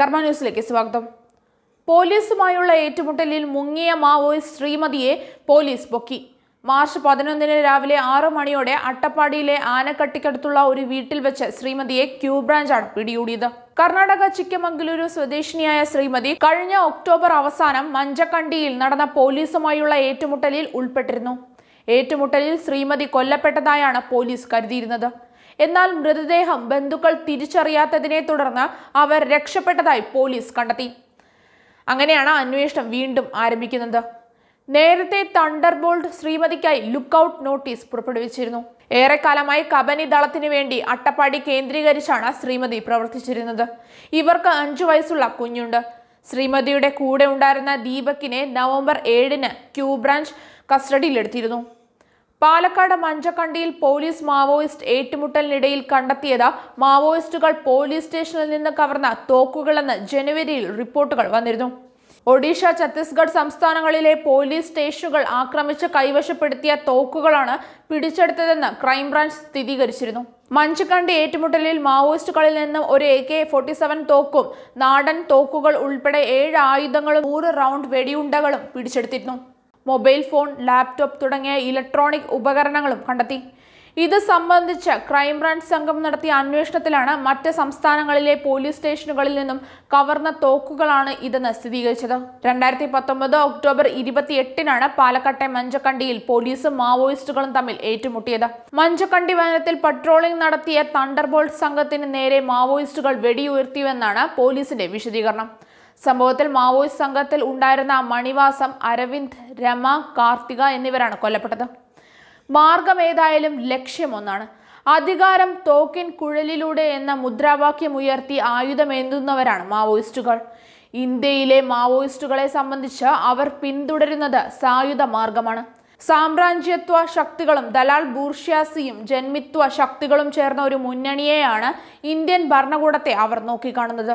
കർമ്മ ന്യൂസിലേക്ക് സ്വാഗതം പോലീസുമായുള്ള ഏറ്റുമുട്ടലിൽ മുങ്ങിയ മാവോയിസ്റ്റ് ശ്രീമതിയെ പോലീസ് പൊക്കി മാർച്ച് പതിനൊന്നിന് രാവിലെ ആറു മണിയോടെ അട്ടപ്പാടിയിലെ ആനക്കട്ടിക്കടുത്തുള്ള ഒരു വീട്ടിൽ വെച്ച് ശ്രീമതിയെ ക്യൂ പിടികൂടിയത് കർണാടക ചിക്കമംഗലൂരു സ്വദേശിനിയായ ശ്രീമതി കഴിഞ്ഞ ഒക്ടോബർ അവസാനം മഞ്ചക്കണ്ടിയിൽ നടന്ന പോലീസുമായുള്ള ഏറ്റുമുട്ടലിൽ ഉൾപ്പെട്ടിരുന്നു ഏറ്റുമുട്ടലിൽ ശ്രീമതി കൊല്ലപ്പെട്ടതായാണ് പോലീസ് കരുതിയിരുന്നത് എന്നാൽ മൃതദേഹം ബന്ധുക്കൾ തിരിച്ചറിയാത്തതിനെ തുടർന്ന് അവർ രക്ഷപ്പെട്ടതായി പോലീസ് കണ്ടെത്തി അങ്ങനെയാണ് അന്വേഷണം വീണ്ടും ആരംഭിക്കുന്നത് നേരത്തെ ബോൾട്ട് ശ്രീമതിക്കായി ഔട്ട് നോട്ടീസ് പുറപ്പെടുവിച്ചിരുന്നു ഏറെക്കാലമായി കബനി ദളത്തിനു വേണ്ടി അട്ടപ്പാടി കേന്ദ്രീകരിച്ചാണ് ശ്രീമതി പ്രവർത്തിച്ചിരുന്നത് ഇവർക്ക് അഞ്ചു വയസ്സുള്ള കുഞ്ഞുണ്ട് ശ്രീമതിയുടെ കൂടെ ഉണ്ടായിരുന്ന ദീപക്കിനെ നവംബർ ഏഴിന് ക്യൂ ബ്രാഞ്ച് കസ്റ്റഡിയിലെടുത്തിരുന്നു പാലക്കാട് മഞ്ചക്കണ്ടിയിൽ പോലീസ് മാവോയിസ്റ്റ് ഏറ്റുമുട്ടലിനിടയിൽ കണ്ടെത്തിയത് മാവോയിസ്റ്റുകൾ പോലീസ് സ്റ്റേഷനിൽ നിന്ന് കവർന്ന തോക്കുകളെന്ന് ജനുവരിയിൽ റിപ്പോർട്ടുകൾ വന്നിരുന്നു ഒഡീഷ ഛത്തീസ്ഗഡ് സംസ്ഥാനങ്ങളിലെ പോലീസ് സ്റ്റേഷനുകൾ ആക്രമിച്ച് കൈവശപ്പെടുത്തിയ തോക്കുകളാണ് പിടിച്ചെടുത്തതെന്ന് ക്രൈംബ്രാഞ്ച് സ്ഥിരീകരിച്ചിരുന്നു മഞ്ചുകണ്ടി ഏറ്റുമുട്ടലിൽ മാവോയിസ്റ്റുകളിൽ നിന്നും ഒരു എ കെ ഫോർട്ടി സെവൻ തോക്കും നാടൻ തോക്കുകൾ ഉൾപ്പെടെ ഏഴ് ആയുധങ്ങളും നൂറ് റൗണ്ട് വെടിയുണ്ടകളും പിടിച്ചെടുത്തിരുന്നു മൊബൈൽ ഫോൺ ലാപ്ടോപ്പ് തുടങ്ങിയ ഇലക്ട്രോണിക് ഉപകരണങ്ങളും കണ്ടെത്തി ഇത് സംബന്ധിച്ച് ക്രൈംബ്രാഞ്ച് സംഘം നടത്തിയ അന്വേഷണത്തിലാണ് മറ്റ് സംസ്ഥാനങ്ങളിലെ പോലീസ് സ്റ്റേഷനുകളിൽ നിന്നും കവർന്ന തോക്കുകളാണ് ഇതെന്ന് സ്ഥിരീകരിച്ചത് രണ്ടായിരത്തി പത്തൊമ്പത് ഒക്ടോബർ ഇരുപത്തി എട്ടിനാണ് പാലക്കാട്ടെ മഞ്ചക്കണ്ടിയിൽ പോലീസും മാവോയിസ്റ്റുകളും തമ്മിൽ ഏറ്റുമുട്ടിയത് മഞ്ചക്കണ്ടി വനത്തിൽ പട്രോളിംഗ് നടത്തിയ തണ്ടർബോൾട്ട് സംഘത്തിന് നേരെ മാവോയിസ്റ്റുകൾ വെടിയുയർത്തിയുവെന്നാണ് പോലീസിന്റെ വിശദീകരണം സംഭവത്തിൽ മാവോയിസ്റ്റ് സംഘത്തിൽ ഉണ്ടായിരുന്ന മണിവാസം അരവിന്ദ് രമ കാർത്തിക എന്നിവരാണ് കൊല്ലപ്പെട്ടത് മാർഗം ഏതായാലും ലക്ഷ്യമൊന്നാണ് അധികാരം തോക്കിൻ കുഴലിലൂടെ എന്ന മുദ്രാവാക്യം ഉയർത്തി ആയുധമേന്തുന്നവരാണ് മാവോയിസ്റ്റുകൾ ഇന്ത്യയിലെ മാവോയിസ്റ്റുകളെ സംബന്ധിച്ച് അവർ പിന്തുടരുന്നത് സായുധ മാർഗമാണ് സാമ്രാജ്യത്വ ശക്തികളും ദലാൽ ബൂർഷ്യാസിയും ജന്മിത്വ ശക്തികളും ചേർന്ന ഒരു മുന്നണിയെയാണ് ഇന്ത്യൻ ഭരണകൂടത്തെ അവർ നോക്കിക്കാണുന്നത്